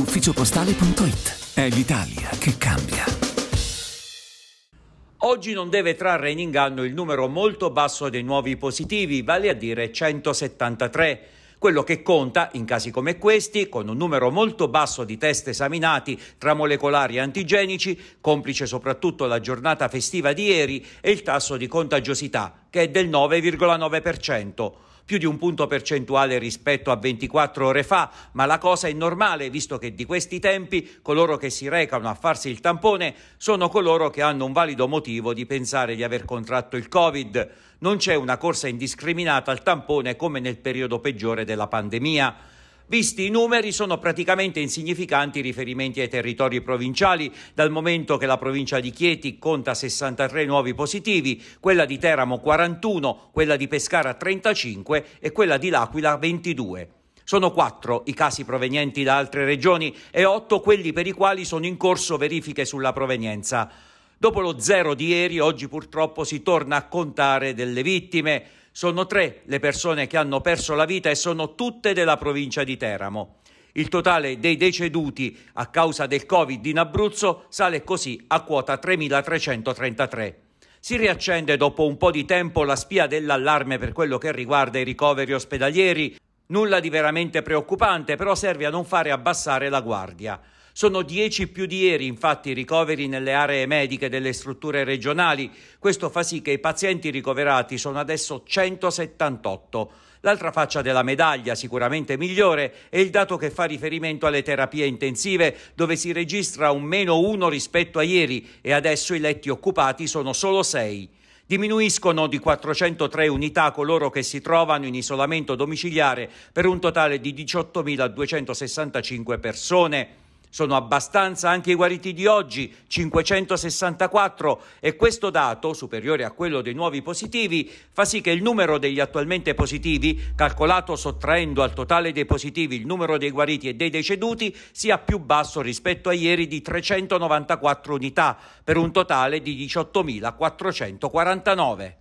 ufficiopostale.it. È l'Italia che cambia. Oggi non deve trarre in inganno il numero molto basso dei nuovi positivi, vale a dire 173. Quello che conta, in casi come questi, con un numero molto basso di test esaminati tra molecolari e antigenici, complice soprattutto la giornata festiva di ieri, è il tasso di contagiosità, che è del 9,9% più di un punto percentuale rispetto a 24 ore fa, ma la cosa è normale visto che di questi tempi coloro che si recano a farsi il tampone sono coloro che hanno un valido motivo di pensare di aver contratto il Covid. Non c'è una corsa indiscriminata al tampone come nel periodo peggiore della pandemia. Visti i numeri sono praticamente insignificanti i riferimenti ai territori provinciali, dal momento che la provincia di Chieti conta 63 nuovi positivi, quella di Teramo 41, quella di Pescara 35 e quella di L'Aquila 22. Sono quattro i casi provenienti da altre regioni e otto quelli per i quali sono in corso verifiche sulla provenienza. Dopo lo zero di ieri, oggi purtroppo si torna a contare delle vittime. Sono tre le persone che hanno perso la vita e sono tutte della provincia di Teramo. Il totale dei deceduti a causa del Covid in Abruzzo sale così a quota 3.333. Si riaccende dopo un po' di tempo la spia dell'allarme per quello che riguarda i ricoveri ospedalieri. Nulla di veramente preoccupante, però serve a non fare abbassare la guardia. Sono 10 più di ieri, infatti, i ricoveri nelle aree mediche delle strutture regionali. Questo fa sì che i pazienti ricoverati sono adesso 178. L'altra faccia della medaglia, sicuramente migliore, è il dato che fa riferimento alle terapie intensive, dove si registra un meno 1 rispetto a ieri e adesso i letti occupati sono solo 6. Diminuiscono di 403 unità coloro che si trovano in isolamento domiciliare per un totale di 18.265 persone. Sono abbastanza anche i guariti di oggi, 564, e questo dato, superiore a quello dei nuovi positivi, fa sì che il numero degli attualmente positivi, calcolato sottraendo al totale dei positivi il numero dei guariti e dei deceduti, sia più basso rispetto a ieri di 394 unità, per un totale di 18.449.